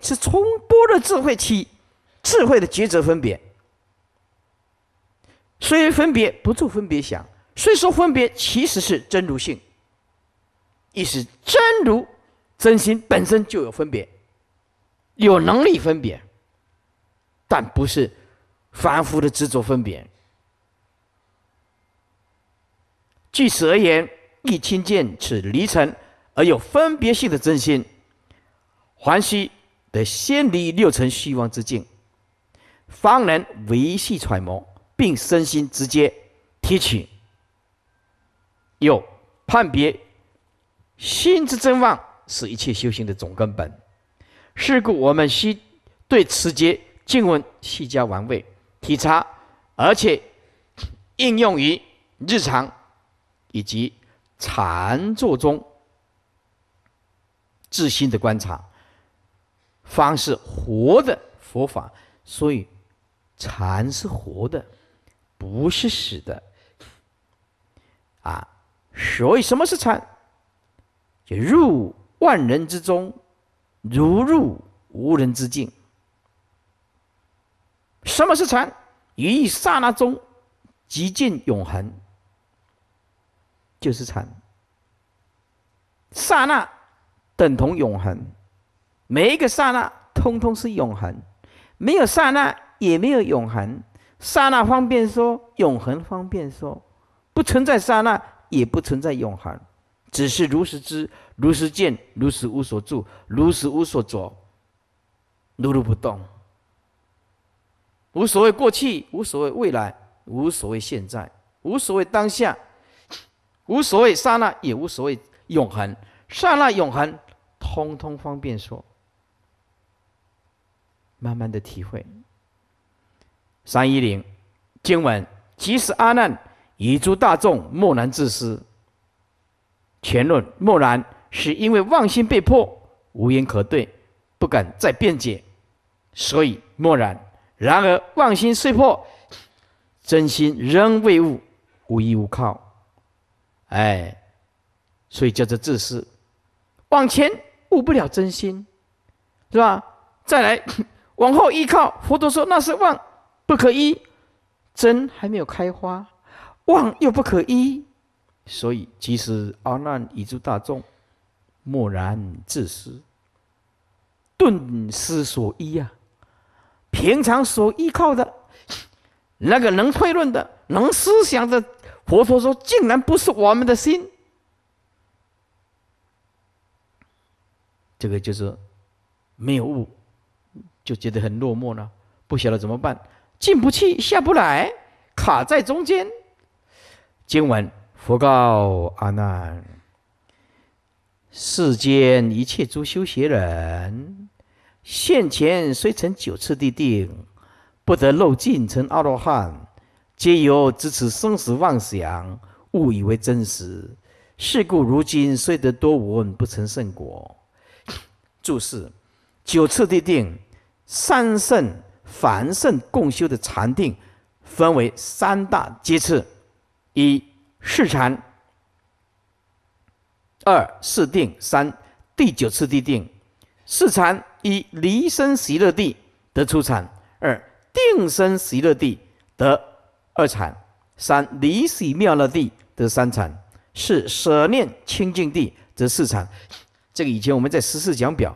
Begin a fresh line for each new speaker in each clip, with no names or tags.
是重波的智慧体，智慧的抉择分别。虽分别，不住分别想；虽说分别，其实是真如性。意思真如真心本身就有分别，有能力分别，但不是凡夫的执着分别。据此而言，一听见此离尘而有分别性的真心，还须。先离六尘虚妄之境，方能维系揣摩，并身心直接提取，又判别心之真妄，是一切修行的总根本。是故，我们需对此节静闻、细加玩味、体察，而且应用于日常以及禅坐中自心的观察。方是活的佛法，所以禅是活的，不是死的。啊，所以什么是禅？就入万人之中，如入无人之境。什么是禅？于一刹那中，即尽永恒，就是禅。刹那等同永恒。每一个刹那，通通是永恒；没有刹那，也没有永恒。刹那方便说，永恒方便说，不存在刹那，也不存在永恒，只是如实知、如实见、如实无所住、如实无所着，如如不动。无所谓过去，无所谓未来，无所谓现在，无所谓当下，无所谓刹那，也无所谓永恒。刹那永恒，通通方便说。慢慢的体会。三一零经文，即使阿难以诸大众默然自私，前论默然是因为妄心被迫，无言可对，不敢再辩解，所以默然。然而妄心虽破，真心仍未悟，无依无靠，哎，所以叫做自私。往前悟不了真心，是吧？再来。往后依靠，佛陀说那是妄，不可依；真还没有开花，妄又不可依。所以，即使阿难以诸大众默然自失，顿失所依呀。平常所依靠的那个能推论的、能思想的，佛陀说，竟然不是我们的心。这个就是没有悟。就觉得很落寞呢，不晓得怎么办，进不去，下不来，卡在中间。今晚佛告阿难：世间一切诸修学人，现前虽成九次地定，不得漏尽成阿罗汉，皆由自此生死妄想，误以为真实。是故如今虽得多闻，不成圣果。注释：九次地定。三圣、凡圣共修的禅定，分为三大阶次：一、是禅；二、是定；三、第九次地定。是禅一离生喜乐地得出禅；二定生喜乐地得二禅；三离喜妙乐地得三禅；四舍念清净地得四禅。这个以前我们在十四讲表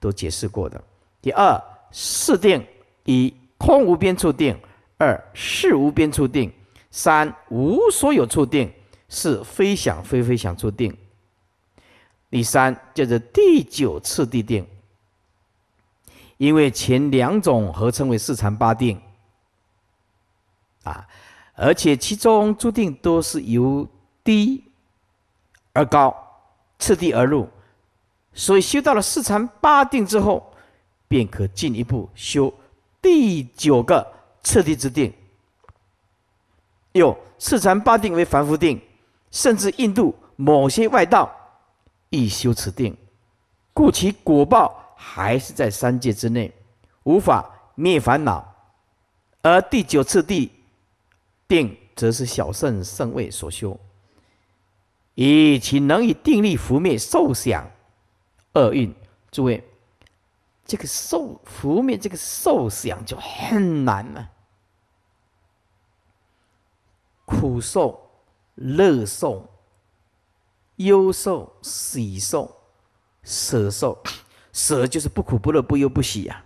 都解释过的。第二。四定：一空无边处定，二事无边处定，三无所有处定，四非想非非想处定。第三就是第九次地定，因为前两种合称为四禅八定啊，而且其中注定都是由低而高，次第而入，所以修到了四禅八定之后。便可进一步修第九个次第之定。又四禅八定为凡夫定，甚至印度某些外道亦修此定，故其果报还是在三界之内，无法灭烦恼。而第九次第定则是小圣圣位所修，以其能以定力拂灭受想恶运。诸位。这个受福面，这个受想就很难了。苦受、乐受、忧受、喜受、舍受，舍就是不苦不乐不忧不喜呀。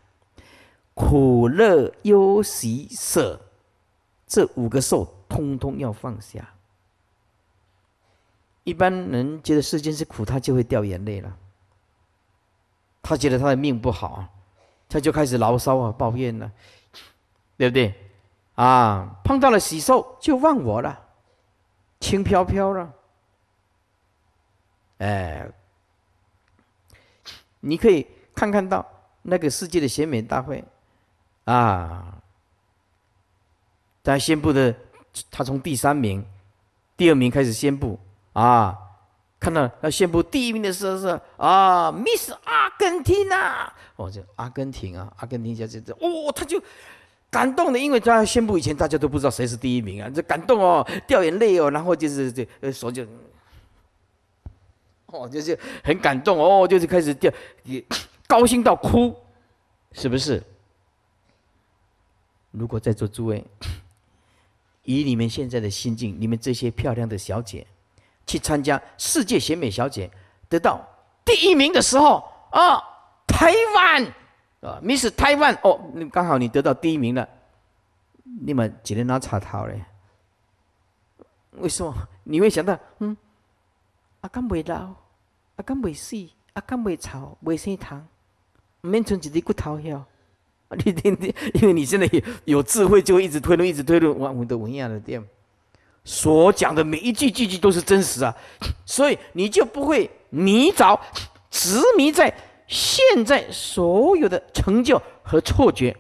苦、乐、忧、喜、舍，这五个受通通要放下。一般人觉得世间是苦，他就会掉眼泪了。他觉得他的命不好，他就开始牢骚啊、抱怨了，对不对？啊，碰到了喜寿就忘我了，轻飘飘了。哎，你可以看看到那个世界的选美大会，啊，他宣布的，他从第三名、第二名开始宣布，啊。看到他宣布第一名的时候是啊，Miss 阿根廷啊，哦，这阿根廷啊，阿根廷小姐，哦，他就感动的，因为他宣布以前大家都不知道谁是第一名啊，就感动哦，掉眼泪哦，然后就是这呃，手就，哦就是很感动哦，就是开始掉，高兴到哭，是不是？如果在座诸位以你们现在的心境，你们这些漂亮的小姐。去参加世界选美小姐，得到第一名的时候啊，台湾啊，Miss 台湾哦，你刚好你得到第一名了，你们今天拿插头嘞？为什么你会想到？嗯，阿甘未老，阿甘未死，阿甘未丑，未生糖，唔免存一啲骨头喎。你因 因为你现在有有智慧，就一直推论，一直推论，我们的文雅的店。所讲的每一句，句句都是真实啊，所以你就不会迷着、执迷在现在所有的成就和错觉，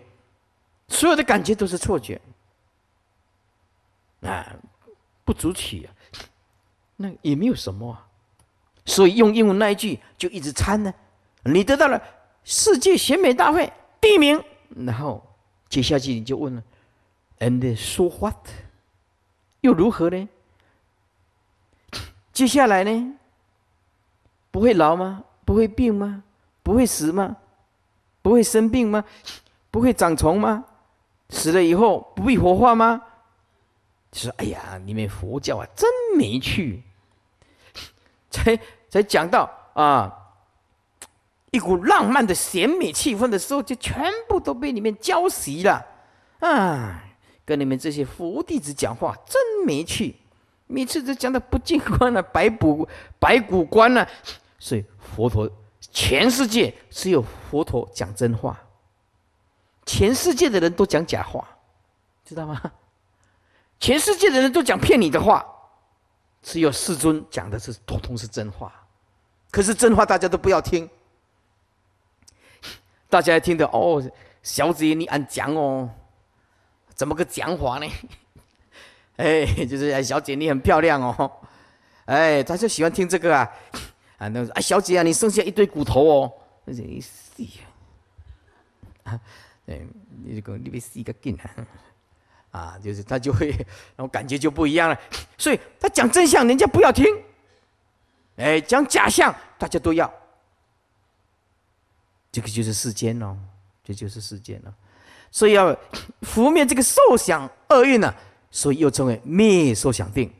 所有的感觉都是错觉，啊，不足取啊，那也没有什么，啊，所以用英文那一句就一直参呢，你得到了世界选美大会第一名，然后接下去你就问了，what？又如何呢？接下来呢？不会老吗？不会病吗？不会死吗？不会生病吗？不会长虫吗？死了以后不必火化吗？就说哎呀，你们佛教啊，真没趣！才才讲到啊，一股浪漫的甜美气氛的时候，就全部都被你们浇熄了，啊！跟你们这些佛弟子讲话真没趣，每次都讲的不见观了白骨 白骨观了。所以佛陀全世界只有佛陀讲真话，全世界的人都讲假话，知道吗？全世界的人都讲骗你的话，只有世尊讲的是通通是真话。可是真话大家都不要听，大家听的哦，小姐你很讲哦。怎么个讲法呢？哎，就是哎，小姐你很漂亮哦，哎，他就喜欢听这个啊，啊，那哎，小姐啊，你剩下一堆骨头哦，那些死啊，你这个你别死个劲啊，啊，就是他就会让我感觉就不一样了，所以他讲真相人家不要听，哎，讲假象大家都要，这个就是世间哦，这就是世间了。所以要拂灭这个受想厄运呢，所以又称为灭受想定，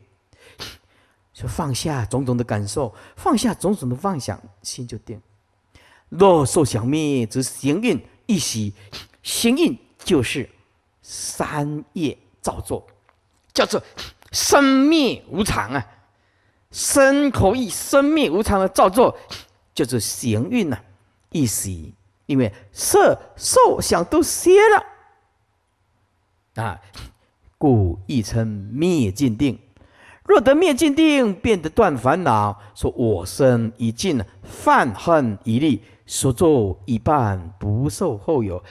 就放下种种的感受，放下种种的妄想，心就定。若受想灭，则行运一息。行运就是三业造作，叫做生灭无常啊。生可以生灭无常的造作，就是行运呢，一息。因为色、受、想都歇了，啊，故亦称灭尽定。若得灭尽定，便得断烦恼。说我身已尽，犯恨已立，所作一半不受后有。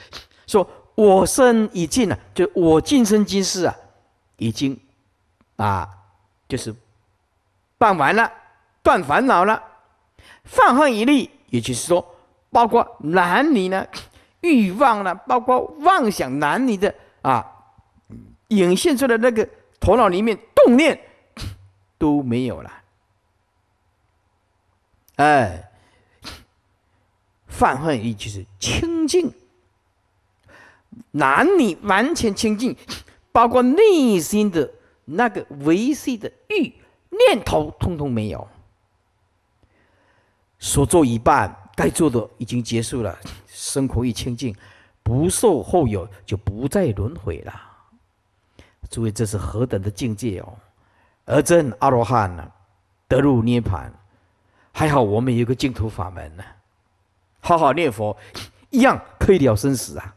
说我身已尽了，就我今生今世啊，已经啊，就是办完了，断烦恼了。犯恨已立，也就是说。包括男女呢，欲望呢，包括妄想男女的啊，涌现出来的那个头脑里面动念 都没有了。哎，泛 恨意就是清净，男女完全清净，包括内心的那个维系的欲念头，通通没有，所做一半。该做的已经结束了，生活一清净，不受后有，就不再轮回了。诸位，这是何等的境界哦！而真阿罗汉呢，得入涅盘，还好我们有个净土法门呢，好好念佛，一样可以了生死啊。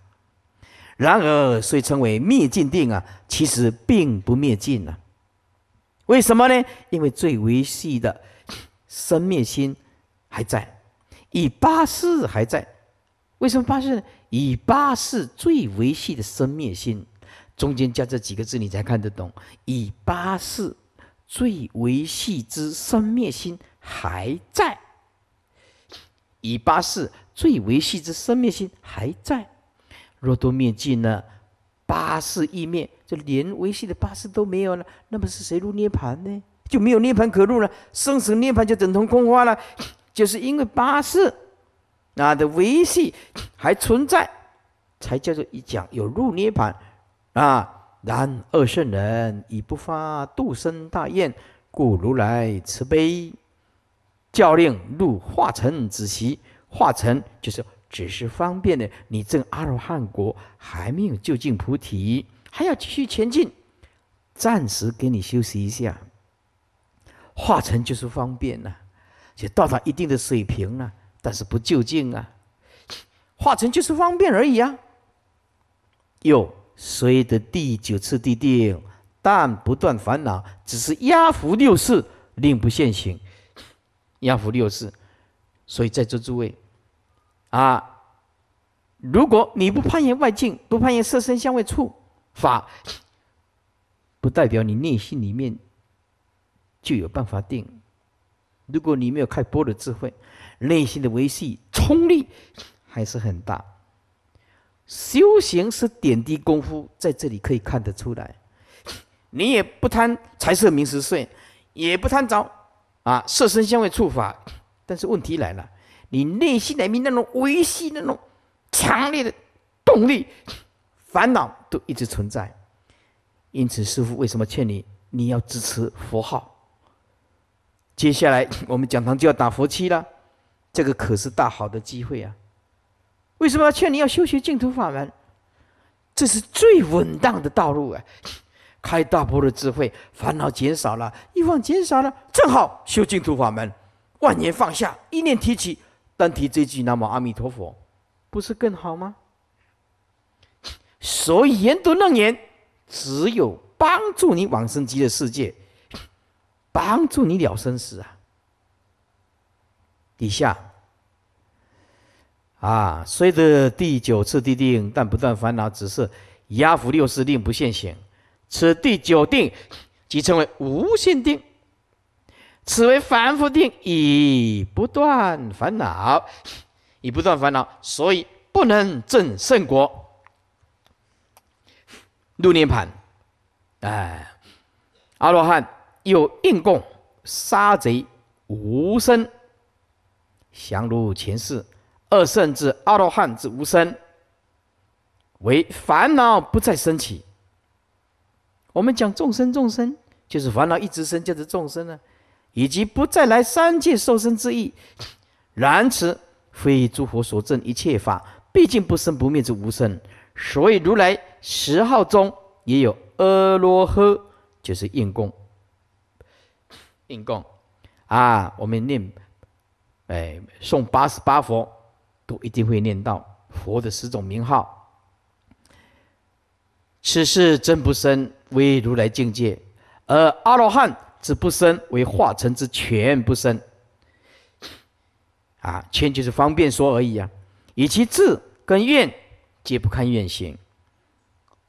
然而，虽称为灭尽定啊，其实并不灭尽呢。为什么呢？因为最为细的生灭心还在。以八识还在，为什么八识呢？以八识最维系的生灭心，中间加这几个字你才看得懂。以八识最维系之生灭心还在，以八识最维系之生灭心还在。若都灭尽了，八识意灭，就连维系的八识都没有了，那么是谁入涅盘呢？就没有涅盘可入了，生死涅盘就等同空花了。就是因为八识，啊的维系还存在，才叫做一讲有入涅槃，啊然二圣人已不发度生大愿，故如来慈悲，教令入化成子息。化成就是只是方便的，你正阿罗汉果还没有就近菩提，还要继续前进，暂时给你休息一下。化成就是方便了。也到达一定的水平了，但是不究竟啊，化成就是方便而已啊。又虽得第九次地定，但不断烦恼，只是压伏六世，令不现行。压伏六世，所以在座诸位啊，如果你不攀缘外境，不攀缘色身香味触法，不代表你内心里面就有办法定。如果你没有开播的智慧，内心的维系冲力还是很大。修行是点滴功夫，在这里可以看得出来。你也不贪财色名食睡，也不贪着啊，色身相位触法。但是问题来了，你内心里面那种维系、那种强烈的动力、烦恼都一直存在。因此，师父为什么劝你，你要支持佛号？接下来 我们讲堂就要打佛七了，这个可是大好的机会啊！为什么要劝你要修学净土法门？这是最稳当的道路啊！开大波的智慧，烦恼减少了，欲望减少了，正好修净土法门，万年放下，一念提起，单提这句“南无阿弥陀佛”，不是更好吗？所以研读楞严，只有帮助你往生极乐世界。帮助你了生死啊！底下啊，虽得第九次地定，但不断烦恼，只是压服六识，令不现行。此第九定即称为无限定。此为凡夫定，以不断烦恼，以不断烦恼，所以不能证圣果。六涅盘，哎，阿罗汉。有应供，杀贼无生，降如前世二圣至阿罗汉之无生，为烦恼不再升起。我们讲众生众生，就是烦恼一直生，就是众生呢，以及不再来三界受生之意。然此非诸佛所证一切法，毕竟不生不灭之无生。所以如来十号中也有阿罗诃，就是应供。应供，啊，我们念，哎，送八十八佛，都一定会念到佛的十种名号。此事真不生，为如来境界；而阿罗汉之不生，为化成之全不生。啊，全就是方便说而已啊。以其智跟愿皆不堪愿行，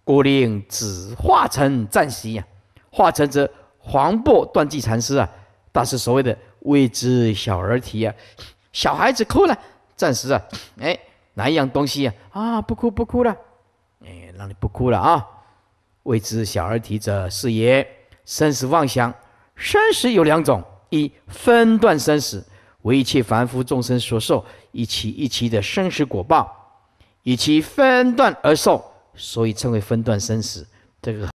故令子化成暂息呀。化成者黄檗断际禅师啊，大师所谓的未知小儿啼啊，小孩子哭了，暂时啊，哎，哪一样东西啊？啊，不哭不哭了，哎，让你不哭了啊。未知小儿啼者是也。生死妄想，生死有两种，一分段生死，为一切凡夫众生所受，一期一期的生死果报，以其分段而受，所以称为分段生死。这个。